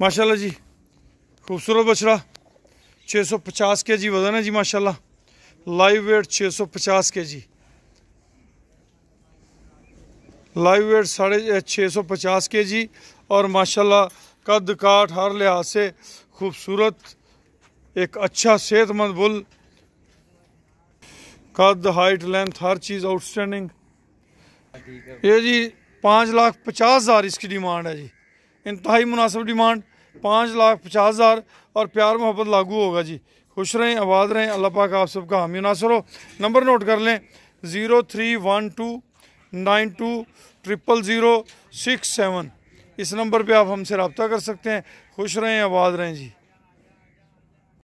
माशाल्लाह जी खूबसूरत बछड़ा 650 केजी वजन है जी माशाल्लाह live weight 650 KG live weight साढ़े छः सौ पचास के जी और माशाल्लाह कद काठ हर लिहाज से खूबसूरत एक अच्छा सेहतमंद बुल कद हाइट लेंथ हर चीज़ आउटस्टैंडिंग ये जी पाँच लाख पचास हज़ार इसकी डिमांड है जी इंतहाई मुनासिब डिमांड पाँच लाख पचास हज़ार और प्यार मोहब्बत लागू होगा जी खुश रहें आबाद रहें अल्लाह पाक आप सबका हामी नासर हो नंबर नोट कर लें zero three one two nine two triple zero six seven इस नंबर पे आप हमसे रबता कर सकते हैं खुश रहें आबाद रहें जी